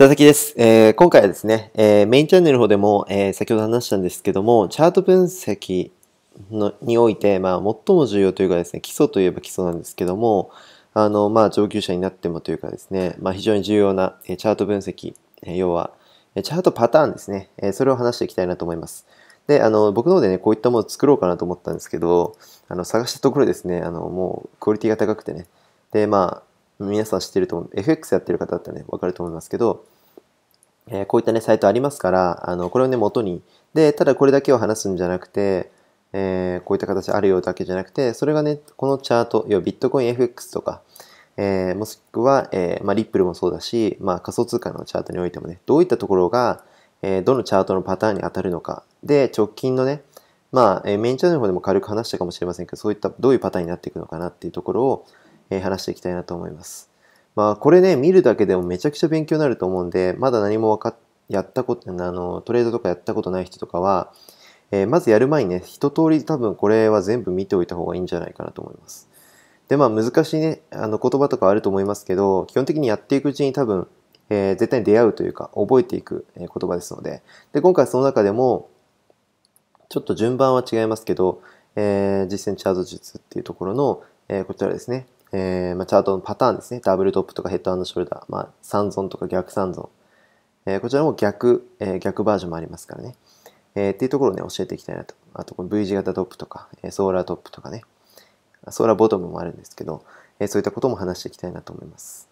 佐々木です。えー、今回はですね、えー、メインチャンネルの方でも、えー、先ほど話したんですけども、チャート分析のにおいて、まあ、最も重要というかですね、基礎といえば基礎なんですけども、あの、まあ、上級者になってもというかですね、まあ、非常に重要な、えチャート分析、え要は、えチャートパターンですね、えそれを話していきたいなと思います。で、あの、僕の方でね、こういったものを作ろうかなと思ったんですけど、あの、探したところですね、あの、もう、クオリティが高くてね、で、まあ、皆さん知ってると思う、FX やってる方だったらね、わかると思いますけど、えー、こういったね、サイトありますから、あの、これをね、元に、で、ただこれだけを話すんじゃなくて、えー、こういった形あるよだけじゃなくて、それがね、このチャート、要はビットコイン FX とか、えー、もしくは、えー、まあ、リップルもそうだし、まあ、仮想通貨のチャートにおいてもね、どういったところが、えどのチャートのパターンに当たるのか、で、直近のね、まあ、えメインチャートの方でも軽く話したかもしれませんけど、そういった、どういうパターンになっていくのかなっていうところを、え話していきたいなと思います。まあ、これね、見るだけでもめちゃくちゃ勉強になると思うんで、まだ何もわかっ、やったこと、あの、トレードとかやったことない人とかは、えー、まずやる前にね、一通り多分これは全部見ておいた方がいいんじゃないかなと思います。で、まあ難しいね、あの言葉とかあると思いますけど、基本的にやっていくうちに多分、えー、絶対に出会うというか、覚えていく言葉ですので、で、今回その中でも、ちょっと順番は違いますけど、えー、実践チャート術っていうところの、えこちらですね、えー、まあ、チャートのパターンですね。ダブルトップとかヘッドショルダー、まあ、三尊とか逆三尊。えー、こちらも逆、えー、逆バージョンもありますからね。えー、っていうところをね、教えていきたいなと。あと、V 字型トップとか、えソーラートップとかね。ソーラーボトムもあるんですけど、えそういったことも話していきたいなと思います。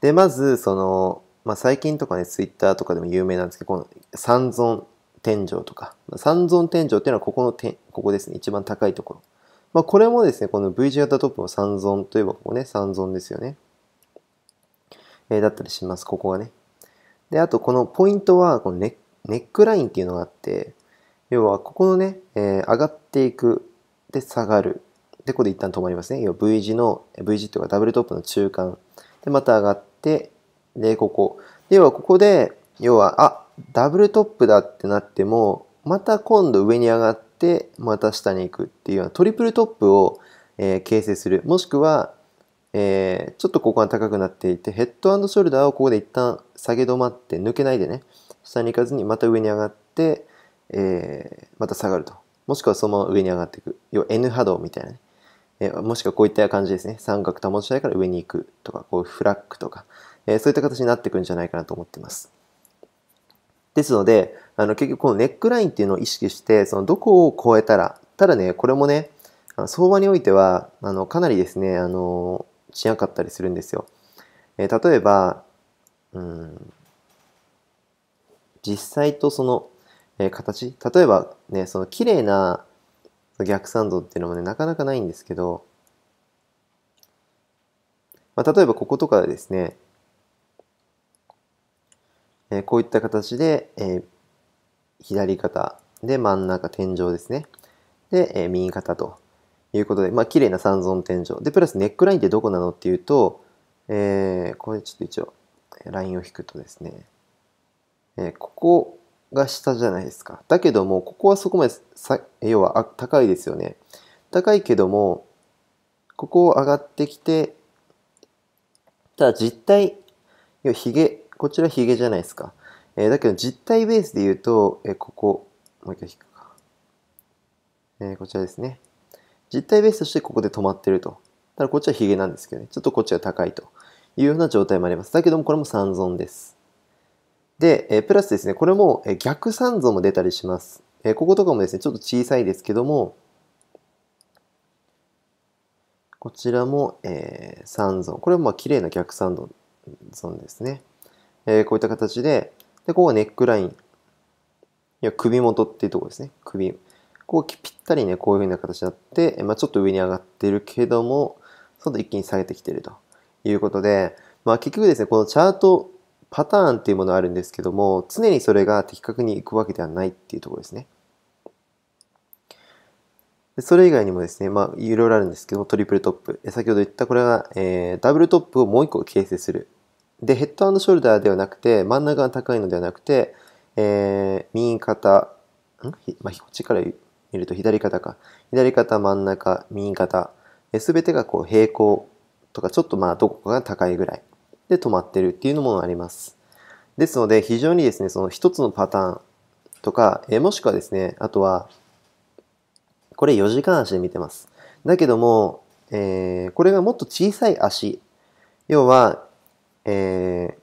で、まず、その、まあ、最近とかね、ツイッターとかでも有名なんですけど、この三尊天井とか、三尊天井っていうのはここの点、ここですね、一番高いところ。まあ、これもですね、この V 字型トップの三存といえばここね、三存ですよね。えー、だったりします、ここがね。で、あとこのポイントはこのネ、ネックラインっていうのがあって、要はここのね、えー、上がっていく、で、下がる。で、ここで一旦止まりますね。要は V 字の、V 字っていうかダブルトップの中間。で、また上がって、で、ここ。要はここで、要は、あ、ダブルトップだってなっても、また今度上に上がって、ってまた下に行くっていうようなトリプルトップを、えー、形成するもしくは、えー、ちょっとここが高くなっていてヘッドショルダーをここで一旦下げ止まって抜けないでね下に行かずにまた上に上がって、えー、また下がるともしくはそのまま上に上がっていく要は N 波動みたいなね、えもしくはこういった感じですね三角保ちたいから上に行くとかこういうフラッグとか、えそういった形になっていくんじゃないかなと思ってます。ですので、あの結局このネックラインっていうのを意識して、そのどこを超えたら、ただね、これもね、相場においては、あのかなりですね、あの、しなかったりするんですよ。えー、例えば、うん、実際とその、えー、形、例えばね、その綺麗な逆算度っていうのもね、なかなかないんですけど、まあ、例えばこことかですね、えこういった形で、え左肩で真ん中天井ですね。で、え右肩ということで、まあ、綺麗な三尊天井。で、プラスネックラインってどこなのっていうと、えー、これちょっと一応、ラインを引くとですね、えー、ここが下じゃないですか。だけども、ここはそこまでさ、要は高いですよね。高いけども、ここを上がってきて、ただ実体、要はこちらヒゲじゃないですか。えー、だけど実体ベースで言うと、えー、ここ、もう一回引くか。えー、こちらですね。実体ベースとしてここで止まってると。ただこっちはヒゲなんですけどね。ちょっとこっちが高いというような状態もあります。だけどもこれも三尊です。で、えプラスですね、これも逆三尊も出たりします。えこことかもですね、ちょっと小さいですけども、こちらも、えー、三尊。これはまあ綺麗な逆三尊ですね。えー、こういった形で、で、ここがネックライン。いや、首元っていうところですね。首。ここぴったりね、こういうふうな形になって、まあ、ちょっと上に上がってるけども、その一気に下げてきてるということで、まあ、結局ですね、このチャートパターンっていうものあるんですけども、常にそれが的確にいくわけではないっていうところですね。それ以外にもですね、まあ、いろいろあるんですけど、トリプルトップ。先ほど言ったこれが、えー、ダブルトップをもう一個形成するで、ヘッドショルダーではなくて、真ん中が高いのではなくて、えー、右肩、んまあ、こっちから見ると左肩か。左肩、真ん中、右肩。すべてがこう平行とか、ちょっとまあどこかが高いぐらいで止まってるっていうのもあります。ですので、非常にですね、その一つのパターンとか、えー、もしくはですね、あとは、これ4時間足で見てます。だけども、えー、これがもっと小さい足。要は、え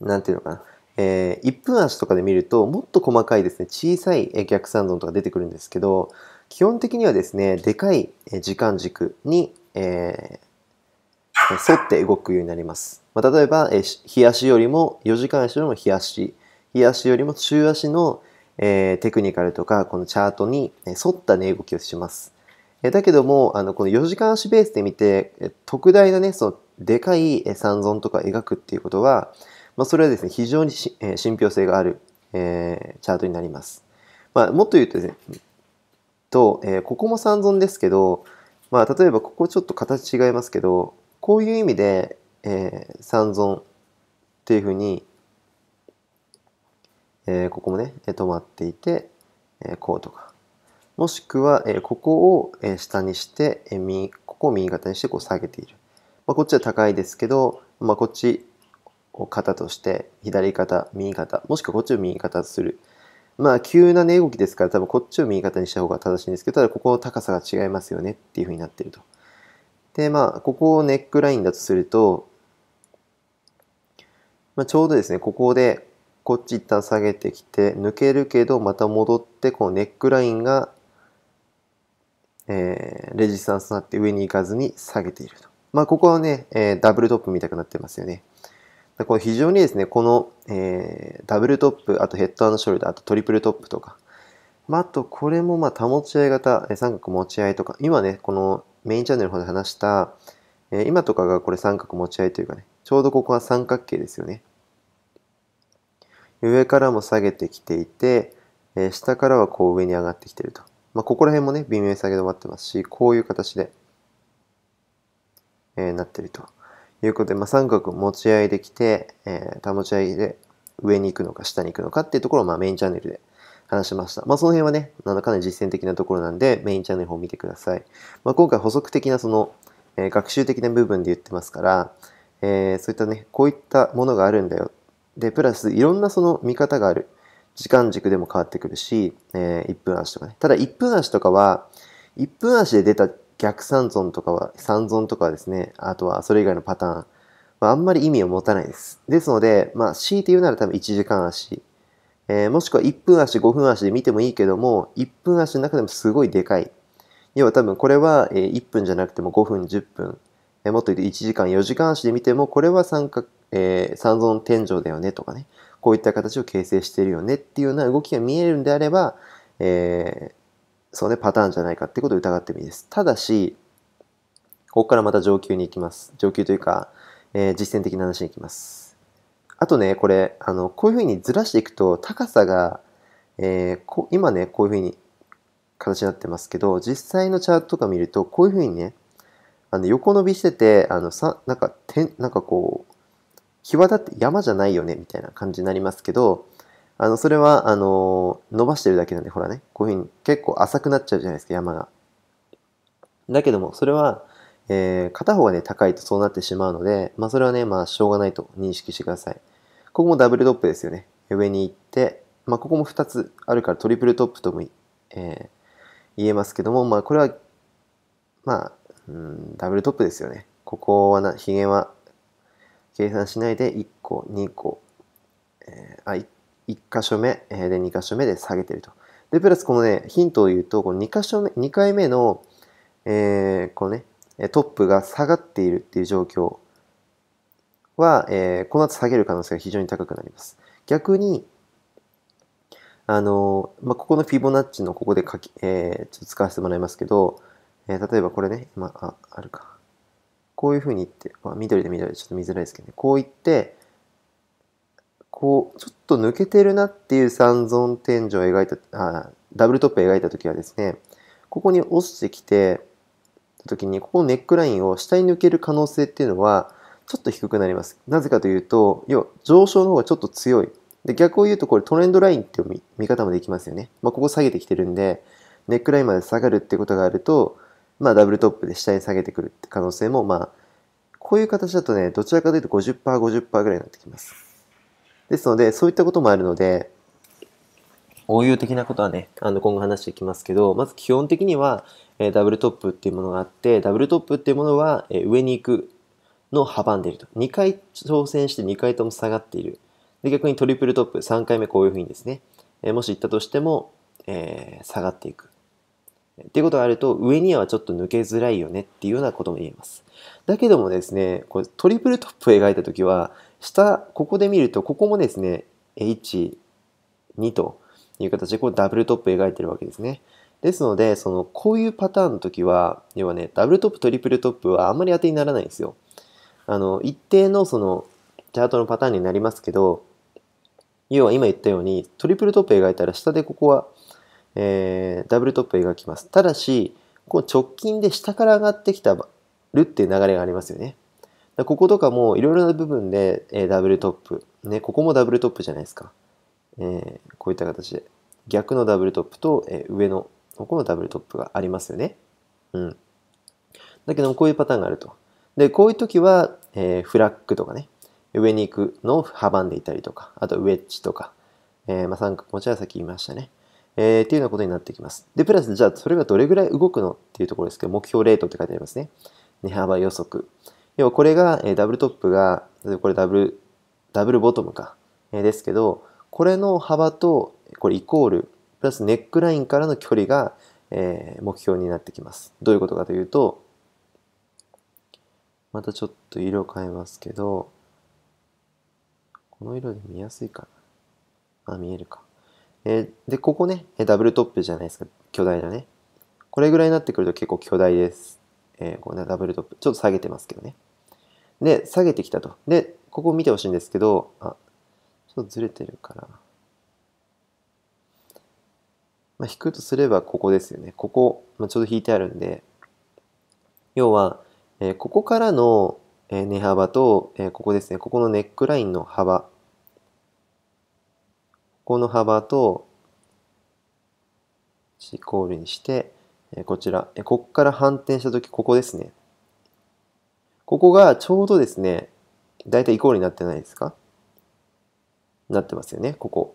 ー、なんていうのかな、えー、1分足とかで見るともっと細かいですね小さい逆三論とか出てくるんですけど基本的にはですねでかい時間軸に、えー、沿って動くようになります、まあ、例えば、えー、日足よりも4時間足よりも日足日足よりも中足の、えー、テクニカルとかこのチャートに沿った、ね、動きをしますだけどもあのこの4時間足ベースで見て特大なねそのでかい三尊とか描くっていうことは、まあ、それはですね非常に信憑性がある、えー、チャートになります。まあ、もっと言うとですねと、えー、ここも三尊ですけど、まあ、例えばここちょっと形違いますけどこういう意味で、えー、三尊っていうふうに、えー、ここもね止まっていて、えー、こうとかもしくは、えー、ここを下にして、えー、ここを右肩にしてこう下げている。まあ、こっちは高いですけど、まあ、こっちを肩として左肩右肩もしくはこっちを右肩とするまあ急な値動きですから多分こっちを右肩にした方が正しいんですけどただここの高さが違いますよねっていう風になってるとでまあここをネックラインだとすると、まあ、ちょうどですねここでこっち一旦下げてきて抜けるけどまた戻ってこのネックラインが、えー、レジスタンスになって上に行かずに下げているとまあ、ここはね、えー、ダブルトップ見たくなってますよね。これ非常にですね、この、えー、ダブルトップ、あとヘッドショルダー、あとトリプルトップとか、まあ、あとこれもまあ保ち合い型、三角持ち合いとか、今ね、このメインチャンネルの方で話した、えー、今とかがこれ三角持ち合いというかね、ちょうどここは三角形ですよね。上からも下げてきていて、えー、下からはこう上に上がってきてると。まあ、ここら辺もね、微妙に下げ止まってますし、こういう形で、えー、なってるということで、まあ、三角を持ち合いできて、えー、保ち合いで上に行くのか下に行くのかっていうところをまあメインチャンネルで話しました。まあ、その辺はね、なんだかなり実践的なところなんで、メインチャンネルを見てください。まあ、今回補足的なその、えー、学習的な部分で言ってますから、えー、そういったね、こういったものがあるんだよ。で、プラスいろんなその見方がある。時間軸でも変わってくるし、えー、1分足とかね。ただ1分足とかは、1分足で出た逆三尊とかは、三尊とかですね、あとはそれ以外のパターンはあんまり意味を持たないです。ですので、まあ、強いて言うなら多分1時間足、えー、もしくは1分足、5分足で見てもいいけども、1分足の中でもすごいでかい。要は多分これは1分じゃなくても5分、10分、えー、もっと言うと1時間、4時間足で見ても、これは三角、えー、三尊天井だよねとかね、こういった形を形成しているよねっていうような動きが見えるんであれば、えー、そのね、パターンじゃないかってことを疑ってもいいです。ただし、ここからまた上級に行きます。上級というか、えー、実践的な話に行きます。あとね、これ、あの、こういうふうにずらしていくと、高さが、えー、今ね、こういうふうに形になってますけど、実際のチャートとか見ると、こういうふうにね、あの横伸びしてて、あのさなんかて、なんかこう、際立って山じゃないよね、みたいな感じになりますけど、あの、それは、あの、伸ばしてるだけなんで、ほらね、こういうふうに結構浅くなっちゃうじゃないですか、山が。だけども、それは、えー、片方がね、高いとそうなってしまうので、まあ、それはね、まあ、しょうがないと認識してください。ここもダブルトップですよね。上に行って、まあ、ここも2つあるからトリプルトップとも、えー、言えますけども、まあ、これは、まあ、うん、ダブルトップですよね。ここはな、ヒゲは計算しないで1個、2個、えー、あ、1 1箇所目、えで2箇所目で下げてると。で、プラスこのね、ヒントを言うと、この2箇所目、2回目の、えー、このね、トップが下がっているっていう状況は、えー、この後下げる可能性が非常に高くなります。逆に、あのまあ、ここのフィボナッチのここで書き、えー、ちょっと使わせてもらいますけど、えー、例えばこれね、今、あ、あるか。こういうふうに言って、まあ、緑で緑でちょっと見づらいですけどね、こう言って、こう、ちょっと抜けてるなっていう三尊天井を描いた、あダブルトップを描いた時はですね、ここに落ちてきて、時に、ここのネックラインを下に抜ける可能性っていうのは、ちょっと低くなります。なぜかというと、要は上昇の方がちょっと強い。で、逆を言うと、これトレンドラインって見見方もできますよね。まあ、ここ下げてきてるんで、ネックラインまで下がるってことがあると、まあ、ダブルトップで下に下げてくるって可能性も、まあ、こういう形だとね、どちらかというと50%、50%ぐらいになってきます。ですので、そういったこともあるので、応用的なことはね、あの今後話していきますけど、まず基本的には、えダブルトップっていうものがあって、ダブルトップっていうものは、え上に行くのを阻んでいると。2回挑戦して2回とも下がっている。で、逆にトリプルトップ、3回目こういうふうにですね、えもし行ったとしても、えー、下がっていく。っていうことがあると、上にはちょっと抜けづらいよねっていうようなことも言えます。だけどもですね、これトリプルトップを描いたときは、下、ここで見ると、ここもですね、H、2という形で、こうダブルトップ描いてるわけですね。ですので、その、こういうパターンの時は、要はね、ダブルトップ、トリプルトップはあんまり当てにならないんですよ。あの、一定のその、チャートのパターンになりますけど、要は今言ったように、トリプルトップ描いたら下でここは、えー、ダブルトップ描きます。ただし、こう直近で下から上がってきたるっていう流れがありますよね。こことかもいろいろな部分で、えー、ダブルトップ、ね、ここもダブルトップじゃないですか。えー、こういった形で。逆のダブルトップと、えー、上の、ここのダブルトップがありますよね。うん。だけどもこういうパターンがあると。で、こういう時は、えー、フラッグとかね、上に行くのを阻んでいたりとか、あとウェッジとか、えー、まあ、三角持ちはさっき言いましたね。えー、っていうようなことになってきます。で、プラス、じゃあ、それがどれぐらい動くのっていうところですけど、目標レートって書いてありますね。値幅予測。要はこれが、えダブルトップが、例えばこれダブル、ダブルボトムか、えですけど、これの幅と、これイコール、プラスネックラインからの距離が、え目標になってきます。どういうことかというと、またちょっと色変えますけど、この色で見やすいかな。あ、見えるか。えで、ここね、ダブルトップじゃないですか。巨大だね。これぐらいになってくると結構巨大です。えー、こうね、ダブルトップ、ちょっと下げてますけどね。で、下げてきたと。で、ここ見てほしいんですけど、あ、ちょっとずれてるから。まあ、引くとすればここですよね。ここ、まあ、ちょうど引いてあるんで、要は、えー、ここからの、えー、値幅と、えー、ここですね、ここのネックラインの幅、ここの幅と、イコールにして、えこちら、えこっから反転したとき、ここですね。ここがちょうどですね、だいたいイコールになってないですかなってますよね、ここ。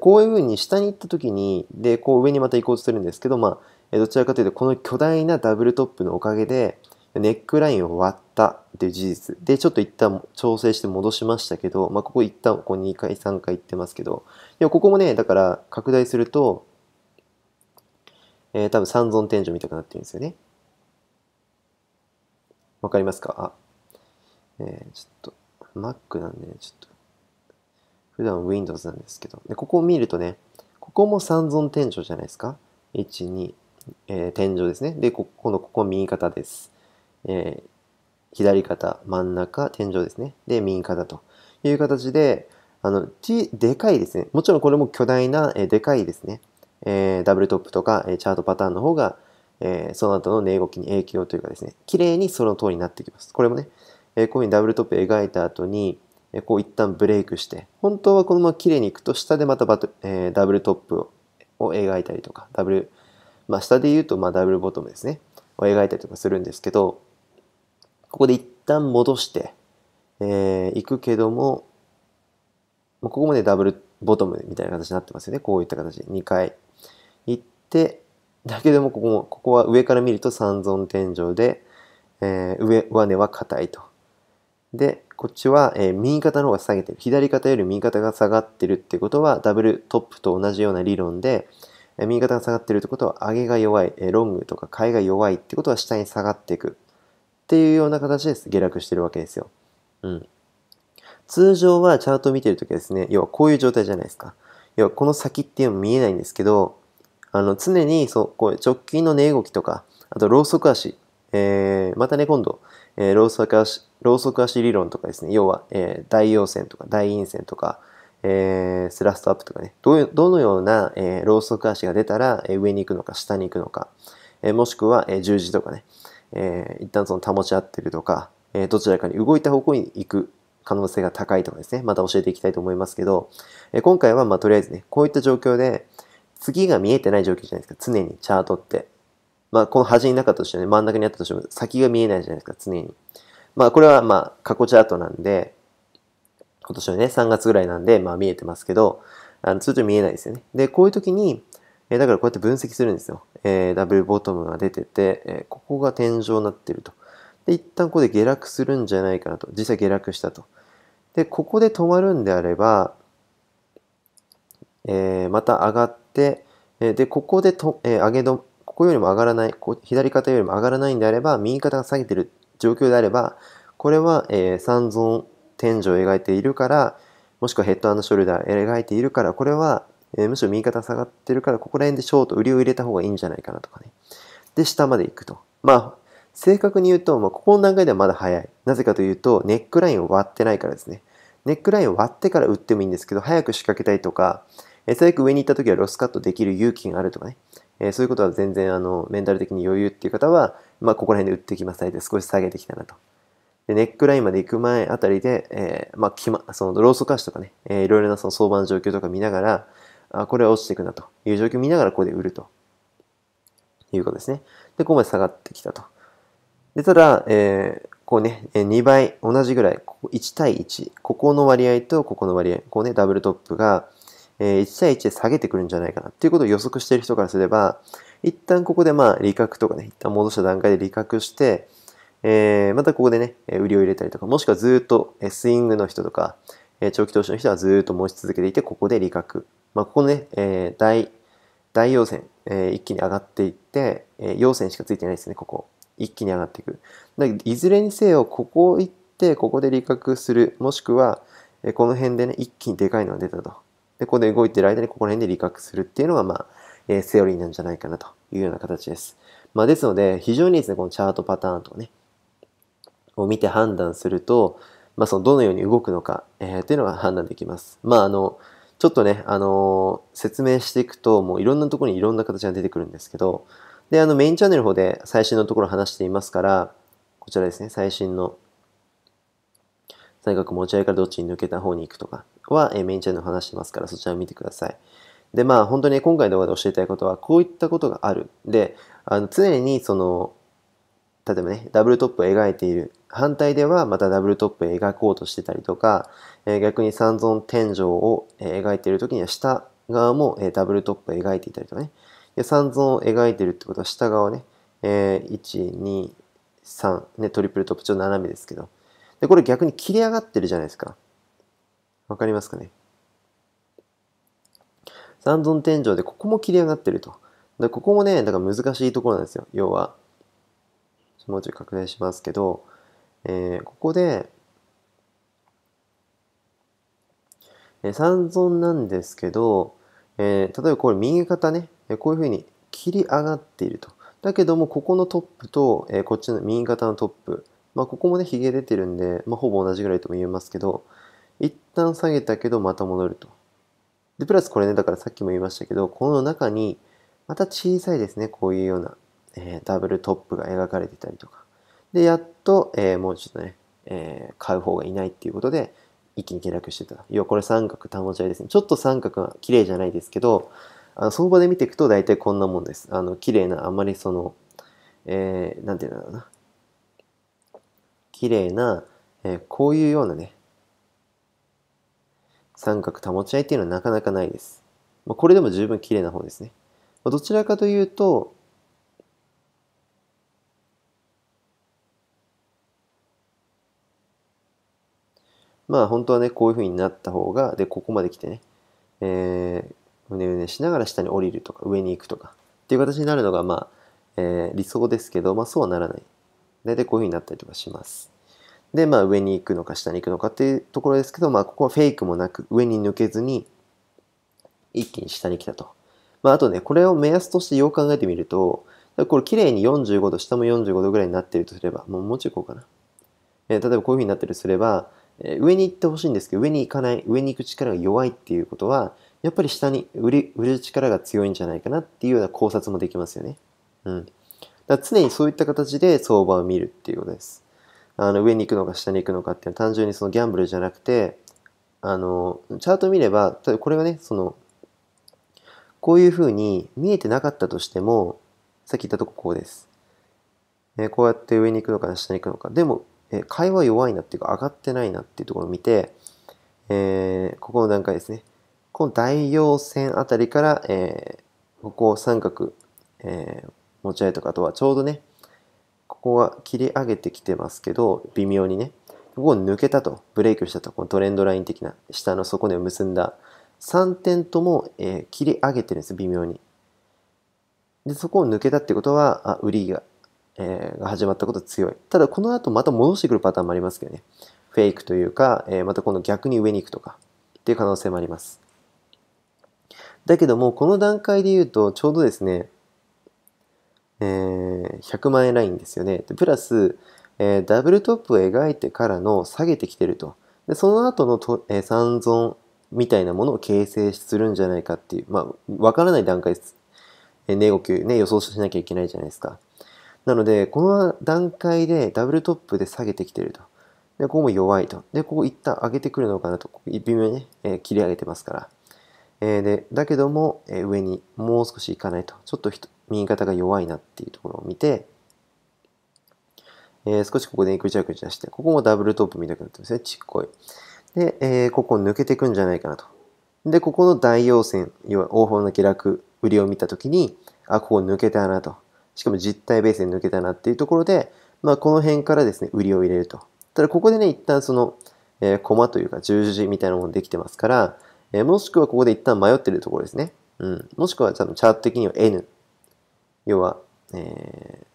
こういうふうに下に行ったときに、で、こう上にまた行こうとするんですけど、まあ、どちらかというと、この巨大なダブルトップのおかげで、ネックラインを割ったっていう事実。で、ちょっと一旦調整して戻しましたけど、まあ、ここ一旦ここ2回、3回行ってますけど、でもここもね、だから拡大すると、えー、多分三尊天井みたくなってるんですよね。わかりますかあ、えー、ちょっと、Mac なんで、ちょっと、普段 Windows なんですけど、でここを見るとね、ここも三尊天井じゃないですか。1、2、えー、天井ですね。で、こ今度ここ右肩です。えー、左肩、真ん中、天井ですね。で、右肩という形で、あの、T、でかいですね。もちろんこれも巨大な、えー、でかいですね。えー、ダブルトップとか、えー、チャートパターンの方が、えー、その後の値動きに影響というかですね、綺麗にその通りになってきます。これもね、えー、こういうふうにダブルトップ描いた後に、えー、こう一旦ブレイクして、本当はこのまま綺麗にいくと、下でまたバト、えー、ダブルトップをを描いたりとか、ダブル、まあ下で言うとまあダブルボトムですね、を描いたりとかするんですけど、ここで一旦戻して、えー、いくけども、ここもね、ダブルボトムみたいな形になってますよね。こういった形で2回行ってだけどもここもここは上から見ると三尊天井で、えー、上上根は硬いと。でこっちは、えー、右肩の方が下げてる左肩より右肩が下がってるってことはダブルトップと同じような理論で、えー、右肩が下がってるってことは上げが弱い、えー、ロングとか買いが弱いってことは下に下がっていくっていうような形で下落してるわけですよ。うん。通常はチャートを見てるときはですね、要はこういう状態じゃないですか。要はこの先っていうの見えないんですけど、あの常にそうこう直近の値動きとか、あとローソク足、えー、またね、今度、えー、ローソク足、ローソク足理論とかですね、要は、えー、大陽線とか大陰線とか、えー、スラストアップとかね、どうどのような、えー、ローソク足が出たら、えー、上に行くのか下に行くのか、えー、もしくは、えー、十字とかね、えー、一旦その保ち合ってるとか、えー、どちらかに動いた方向に行く可能性が高いとかですね、また教えていきたいと思いますけど、えー、今回は、まあ、とりあえずね、こういった状況で、次が見えてない状況じゃないですか、常にチャートって。まあ、この端になかったとしても、ね、真ん中にあったとしても、先が見えないじゃないですか、常に。まあ、これはまあ、過去チャートなんで、今年のね、3月ぐらいなんで、まあ、見えてますけど、あの通常見えないですよね。で、こういう時に、えー、だからこうやって分析するんですよ。えー、ダブルボトムが出てて、えー、ここが天井になってると。で、一旦ここで下落するんじゃないかなと。実際下落したと。で、ここで止まるんであれば、えまた上がって、えで、ここでと、え上げど、ここよりも上がらない、こ左肩よりも上がらないんであれば、右肩が下げてる状況であれば、これは、えー、三尊天井を描いているから、もしくはヘッドショルダー描いているから、これは、えー、むしろ右肩下がってるから、ここら辺でショート、売りを入れた方がいいんじゃないかなとかね。で、下まで行くと。まあ、正確に言うと、まあ、ここの段階ではまだ早い。なぜかというと、ネックラインを割ってないからですね。ネックラインを割ってから打ってもいいんですけど、早く仕掛けたいとか、え最悪上に行った時はロスカットできる勇気があるとかね、えそういうことは全然あのメンタル的に余裕っていう方は、まあ、ここら辺で打ってきまさたいで少し下げてきたなと。でネックラインまで行く前あたりで、えー、まあ、きま、そのローソク足とかね、えー、いろいろなその相場の状況とか見ながら、あこれは落ちていくなという状況を見ながらここで売るということですね。で、ここまで下がってきたと。で、ただ、えー、こうね、2倍、同じぐらい、ここ1対1、ここの割合とここの割合、こうね、ダブルトップが、え1対1で下げてくるんじゃないかなっていうことを予測している人からすれば、一旦ここでまあ利確とかね、一旦戻した段階で利確して、えー、またここでね、売りを入れたりとか、もしくはずっとスイングの人とか、え長期投資の人はずっと持ち続けていて、ここで利確。まあ、ここね、えー、大、大陽線、えー、一気に上がっていって、えー、陽線しかついてないですね、ここ。一気に上がっていく。だいずれにせよ、ここ行って、ここで利確する、もしくは、えこの辺でね、一気にでかいのが出たと。で、ここで動いてる間にここら辺で理覚するっていうのが、まあ、えー、セオリーなんじゃないかなというような形です。まあ、ですので、非常にですね、このチャートパターンとかね、を見て判断すると、まあ、そのどのように動くのか、えー、ていうのが判断できます。まあ、あの、ちょっとね、あのー、説明していくと、もういろんなところにいろんな形が出てくるんですけど、で、あの、メインチャンネルの方で最新のところ話していますから、こちらですね、最新の最に持ち合いからどっちに抜けた方に行くとかは、えメインチャンネル話してますから、そちらを見てください。で、まあ、本当に今回の動画で教えたいことは、こういったことがある。で、あの常にその、例えばね、ダブルトップを描いている。反対ではまたダブルトップを描こうとしてたりとか、え逆に三尊天井を描いている時には下側もダブルトップを描いていたりとかね。で三尊を描いているってことは下側ね、えー、1、2、3、ね、トリプルトップ、ちょっと斜めですけど、で、これ逆に切れ上がってるじゃないですか。わかりますかね三尊天井でここも切り上がってると。で、ここもね、だから難しいところなんですよ。要は。もうちょい拡大しますけど、えー、ここで、えー、三尊なんですけど、えー、例えばこれ右肩ね、こういうふうに切り上がっていると。だけども、ここのトップと、えー、こっちの右肩のトップ、まあ、ここもね、ヒゲ出てるんで、まあ、ほぼ同じぐらいとも言えますけど、一旦下げたけど、また戻ると。で、プラスこれね、だからさっきも言いましたけど、この中に、また小さいですね、こういうような、えー、ダブルトップが描かれてたりとか。で、やっと、えー、もうちょっとね、えー、買う方がいないっていうことで、一気に下落してた。要はこれ三角保ち合いですね。ちょっと三角は綺麗じゃないですけど、あの相場で見ていくと大体こんなもんです。あの綺麗な、あまりその、えー、なんていうんだろうな。綺麗な、えー、こういうようなね、三角保ち合いっていうのはなかなかないです。まあ、これでも十分綺麗な方ですね。まあ、どちらかというと、まあ本当はね、こういう風になった方が、で、ここまで来てね、えー、うねうねしながら下に降りるとか、上に行くとか、っていう形になるのが、まあ、えー、理想ですけど、まあそうはならない。大体こういう風になったりとかします。で、まあ上に行くのか下に行くのかっていうところですけど、まあここはフェイクもなく上に抜けずに一気に下に来たと。まああとね、これを目安としてよう考えてみると、これ綺麗に45度、下も45度ぐらいになってるとすれば、もうもうちょいこうかな。えー、例えばこういう風になってるとすれば、えー、上に行ってほしいんですけど、上に行かない、上に行く力が弱いっていうことは、やっぱり下に売り売る力が強いんじゃないかなっていうような考察もできますよね。うん。だ常にそういった形で相場を見るっていうことです。あの上に行くのか下に行くのかっていうのは単純にそのギャンブルじゃなくて、あの、チャート見れば、例えばこれはね、その、こういうふうに見えてなかったとしても、さっき言ったとここうです。えこうやって上に行くのか下に行くのか。でも、え会話弱いなっていうか上がってないなっていうところを見て、えー、ここの段階ですね。この大陽線あたりから、えー、ここを三角、えー、持ち合いとかとはちょうどね、ここは切り上げてきてますけど、微妙にね、ここを抜けたと、ブレイクしたと、このトレンドライン的な下の底根を結んだ3点とも、えー、切り上げてるんです、微妙に。で、そこを抜けたってことは、あ売りが、えー、が始まったこと強い。ただ、この後また戻してくるパターンもありますけどね。フェイクというか、えー、また今度逆に上に行くとか、っていう可能性もあります。だけども、この段階で言うと、ちょうどですね、えー、100万円ラインですよね。でプラス、えー、ダブルトップを描いてからの下げてきてると。でその後のと、えー、三みたいなものを形成するんじゃないかっていう、まあ、わからない段階です。えー、値動き、ね、予想しなきゃいけないじゃないですか。なので、この段階でダブルトップで下げてきてると。で、ここも弱いと。で、ここ一旦上げてくるのかなと、微妙にね、えー、切り上げてますから。えー、で、だけども、えー、上にもう少しいかないと。ちょっと右肩が弱いなっていうところを見て、えー、少しここでぐちゃぐちゃして、ここもダブルトップみたくなってますね、ちっこい。で、えー、ここ抜けていくんじゃないかなと。で、ここの大陽線、要は黄金の下落、売りを見たときに、あ、ここ抜けたなと。しかも実体ベースで抜けたなっていうところで、まあ、この辺からですね、売りを入れると。ただ、ここでね、一旦その、えー、コマというか十字みたいなものできてますから、えー、もしくはここで一旦迷ってるところですね。うん。もしくはチャート的には N 要は、えー、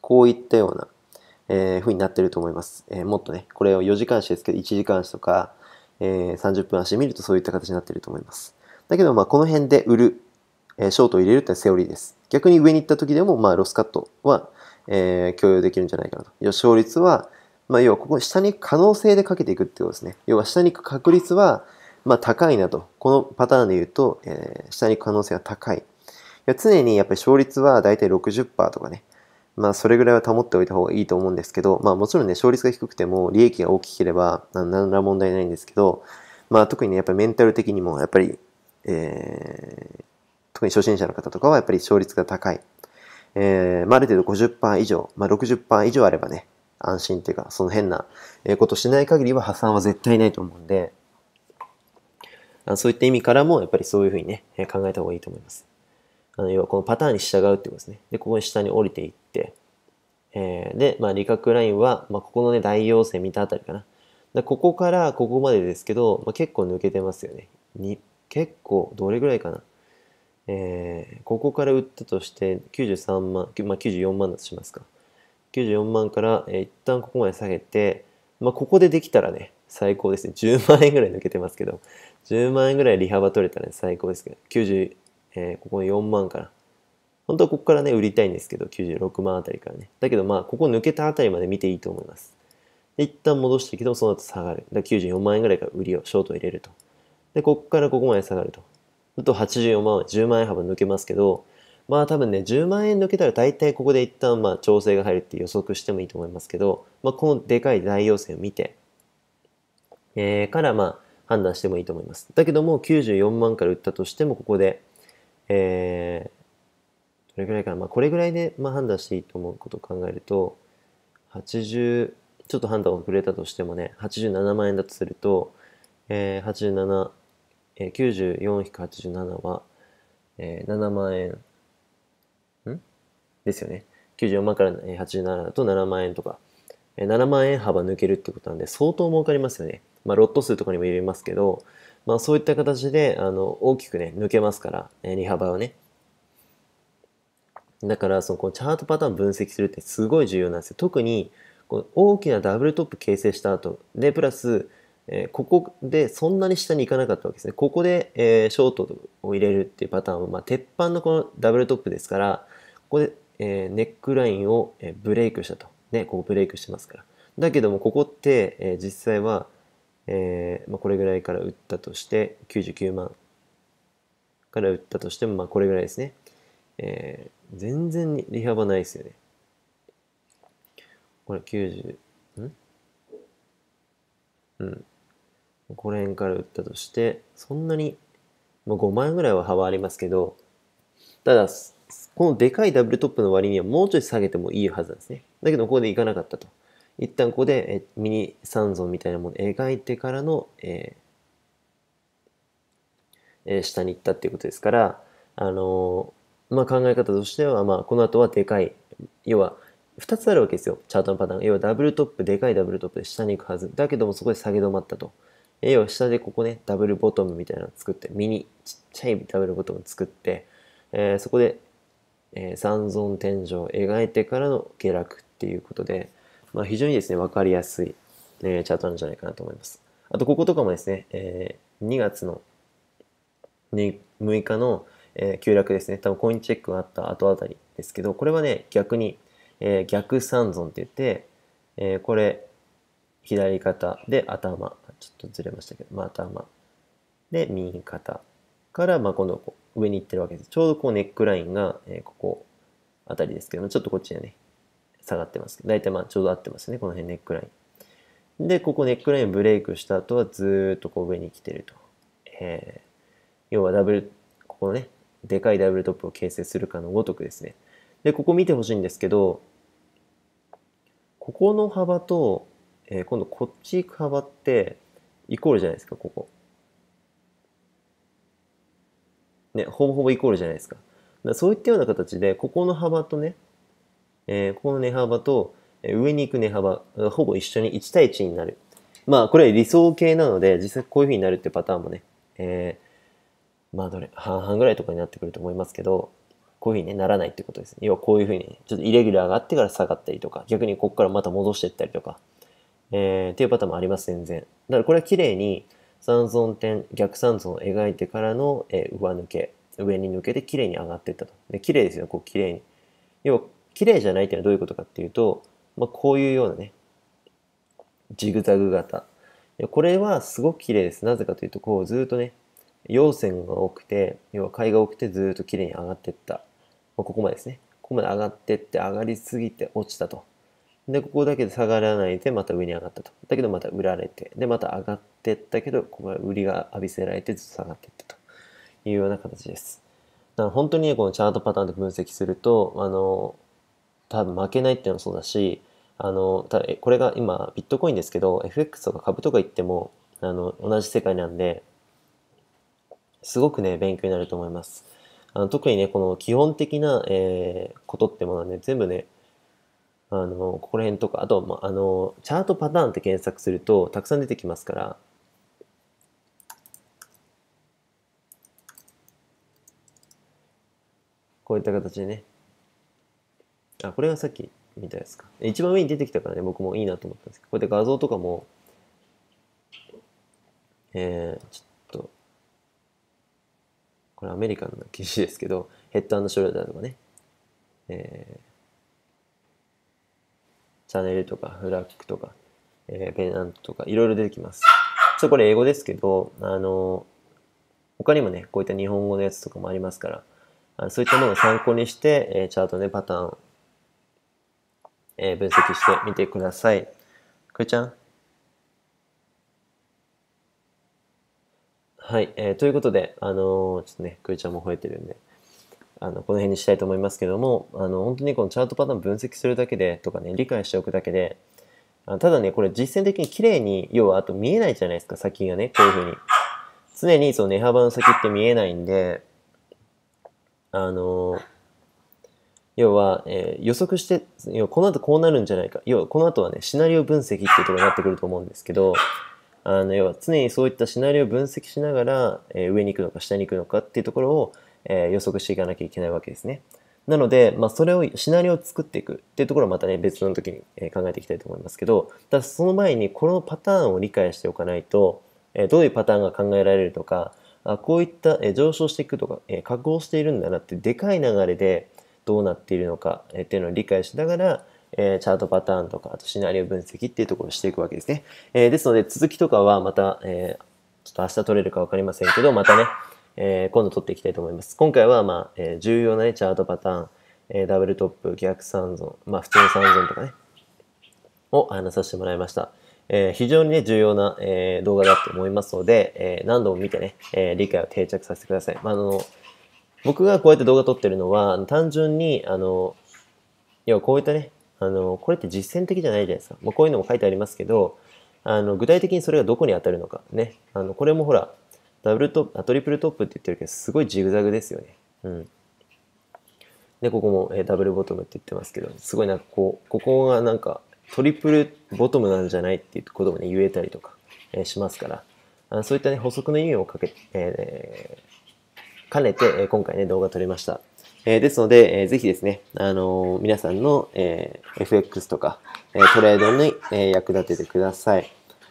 こういったような、えー、風になってると思います。えー、もっとね、これを4時間足ですけど、1時間足とか、えー、30分足で見るとそういった形になってると思います。だけど、まあ、この辺で売る、えショートを入れるってセオリーです。逆に上に行った時でも、まあ、ロスカットは、え共有できるんじゃないかなと。要は勝率は、まあ、要はここ下に可能性でかけていくってことですね。要は下に行く確率は、まあ、高いなと。このパターンで言うと、え下に行く可能性が高い。や常にやっぱり勝率は大体60%とかね、まあ、それぐらいは保っておいた方がいいと思うんですけど、まあ、もちろんね、勝率が低くても利益が大きければ、何ら問題ないんですけど、まあ、特にね、やっぱりメンタル的にも、やっぱり、えー、特に初心者の方とかはやっぱり勝率が高い。えー、まあ、ある程度50%以上、まあ、60%以上あればね、安心っていうか、その変なことしない限りは破産は絶対ないと思うんで、そういった意味からも、やっぱりそういうふうにね、考えた方がいいと思います。あの要はこのパターンに従うってことですね。で、ここに下に降りていって、えー、で、まあ、理覚ラインは、まあ、ここのね、大陽線見たあたりかな。でここからここまでですけど、まあ、結構抜けてますよね。に結構、どれぐらいかな。えー、ここから打ったとして93万、まあ、94万だとしますか。94万から、えー、一旦ここまで下げて、まあ、ここでできたらね、最高ですね。10万円ぐらい抜けてますけど、10万円ぐらい利幅取れたら、ね、最高ですけど、90、えー、ここの4万から。本当はここからね、売りたいんですけど、96万あたりからね。だけどまあ、ここ抜けたあたりまで見ていいと思います。一旦戻してけど、その後下がる。だから94万円ぐらいから売りを、ショート入れると。で、ここからここまで下がると。あと84万円、10万円幅抜けますけど、まあ多分ね、10万円抜けたら大体ここで一旦まあ調整が入るって予測してもいいと思いますけど、まあこのでかい大陽線を見て、えー、からまあ判断してもいいと思います。だけども94万から売ったとしてもここでえー、どれぐらいかな、まあ、これぐらいで、まあ、判断していいと思うことを考えると、80、ちょっと判断遅れたとしてもね、87万円だとすると、えー、87、えー、94-87は、えー、7万円、んですよね。94万から87だと7万円とか、7万円幅抜けるってことなんで相当儲かりますよね。まあ、ロット数とかにも入れますけど、まあ、そういった形であの大きくね抜けますから、え利幅をねだからそのこのチャートパターン分析するってすごい重要なんですよ特にこの大きなダブルトップ形成した後でプラス、えー、ここでそんなに下に行かなかったわけですねここで、えー、ショートを入れるっていうパターンは、まあ、鉄板のこのダブルトップですからここで、えー、ネックラインをブレイクしたとねここブレイクしてますからだけどもここって、え実際はえー、まあ、これぐらいから売ったとして99万から売ったとしても、まあ、これぐらいですね、えー、全然利幅ないですよねこれ90んうんこの辺から売ったとしてそんなに、まあ、5万ぐらいは幅ありますけどただこのでかいダブルトップの割にはもうちょい下げてもいいはずなんですねだけどここでいかなかったと一旦ここでミニ三尊みたいなものを描いてからの、えー、下に行ったっていうことですから、あのー、まあ、考え方としては、まあ、この後はでかい要は2つあるわけですよチャートのパターン要はダブルトップでかいダブルトップで下に行くはずだけどもそこで下げ止まったと要は下でここねダブルボトムみたいなのを作ってミニちっちゃいダブルボトムを作って、えー、そこで、えー、三尊天井を描いてからの下落っていうことで、まあ、非常にですね、わかりやすい、えー、チャートなんじゃないかなと思います。あと、こことかもですね、えー、2月の6日の、えー、急落ですね、多分コインチェックがあった後あたりですけど、これはね、逆に、えー、逆三尊って言って、えー、これ、左肩で頭、ちょっとずれましたけど、まあ、頭で右肩から、まあ、今度こう上に行ってるわけです。ちょうどこうネックラインが、えー、ここあたりですけども、ちょっとこっちにね、下がってます。だいたいまあちょうど合ってますね。この辺ネックライン。で、ここネックラインブレイクした後はずっとこう上に来てると。えー、要はダブル、ここのね、でかいダブルトップを形成するかのごとくですね。で、ここ見てほしいんですけど、ここの幅と、えー、今度こっち行く幅って、イコールじゃないですか、ここ。ね、ほぼほぼイコールじゃないですか。かそういったような形で、ここの幅とね、えー、ここの値幅と上に行く値幅がほぼ一緒に1対1になる。まあこれは理想形なので実際こういう風になるってパターンもね、えー、まあどれ、半々ぐらいとかになってくると思いますけど、こういう風に、ね、ならないってことです、ね。要はこういう風に、ちょっとイレギュラーがあってから下がったりとか、逆にここからまた戻していったりとか、えー、っていうパターンもあります、全然。だからこれは綺麗に三尊点、逆三尊を描いてからの、えー、上抜け、上に抜けて綺麗に上がっていったと。で、綺麗ですよ、こう綺麗に。要は綺麗じゃないっていうのはどういうことかっていうと、まあ、こういうようなね、ジグザグ型。これはすごく綺麗です。なぜかというと、こうずっとね、陽線が多くて、要は貝が多くてずっと綺麗に上がっていった。まあ、ここまでですね。ここまで上がってって上がりすぎて落ちたと。で、ここだけで下がらないでまた上に上がったと。だけどまた売られて、で、また上がってったけど、ここは売りが浴びせられてずっと下がっていったというような形です。だから本当にね、このチャートパターンで分析すると、あの、多分負けないっていうのもそうだし、あの、ただこれが今、ビットコインですけど、FX とか株とか言っても、あの、同じ世界なんで、すごくね、勉強になると思います。あの特にね、この基本的な、えー、ことってものはね、全部ね、あの、ここら辺とか、あと、ま、あの、チャートパターンって検索すると、たくさん出てきますから、こういった形でね、あ、これがさっき見たやつか。一番上に出てきたからね、僕もいいなと思ったんですけど、こうやって画像とかも、えー、ちょっと、これアメリカンな記事ですけど、ヘッドショルダーとかね、えー、チャンネルとか、フラッグとか、えー、ペナントとか、いろいろ出てきます。ちょっとこれ英語ですけど、あの、他にもね、こういった日本語のやつとかもありますから、あのそういったものを参考にして、えー、チャートでパターンえー、分析してみてください。くーちゃんはい、えー、ということで、あのー、ちょっとね、くーちゃんも吠えてるんで、あの、この辺にしたいと思いますけども、あの、本当にこのチャートパターン分析するだけで、とかね、理解しておくだけで、あただね、これ実践的に綺麗に、要はあと見えないじゃないですか、先がね、こういうふうに。常にその値幅の先って見えないんで、あのー要は、えー、予測して、要はこの後こうなるんじゃないか。要はこの後はね、シナリオ分析っていうところになってくると思うんですけど、あの要は常にそういったシナリオを分析しながら、えー、上に行くのか下に行くのかっていうところを、えー、予測していかなきゃいけないわけですね。なので、まあ、それを、シナリオを作っていくっていうところはまたね、別の時に考えていきたいと思いますけど、ただその前にこのパターンを理解しておかないと、どういうパターンが考えられるとか、こういった上昇していくとか、下降しているんだなって、でかい流れで、どうなっているのか、えっていうのを理解しながら、えー、チャートパターンとか、あとシナリオ分析っていうところをしていくわけですね。えー、ですので、続きとかはまた、えー、ちょっと明日取れるか分かりませんけど、またね、えー、今度取っていきたいと思います。今回は、まあ、えー、重要な、ね、チャートパターン、えー、ダブルトップ、逆三尊、まあ、普通三尊とかね、を話させてもらいました。えー、非常にね、重要な、えー、動画だと思いますので、えー、何度も見てね、えー、理解を定着させてください。まあ、あの、僕がこうやって動画撮ってるのは、単純に、あの、要はこういったね、あの、これって実践的じゃないじゃないですか。まあ、こういうのも書いてありますけど、あの、具体的にそれがどこに当たるのか。ね。あの、これもほら、ダブルトップ、トリプルトップって言ってるけど、すごいジグザグですよね。うん。で、ここも、えー、ダブルボトムって言ってますけど、すごいなんかこう、ここがなんかトリプルボトムなんじゃないっていうこともね、言えたりとか、えー、しますから、あそういったね、補足の意味をかけ、えー、兼ねて、今回ね、動画撮りました。えですので、えー、ぜひですね、あの皆さんの、え FX とか、えトレードに、え役立ててください。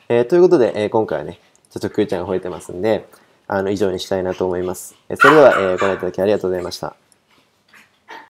えということで、え今回はね、ちょっとくーちゃんが吠えてますんで、あの、以上にしたいなと思います。それでは、えご覧いただきありがとうございました。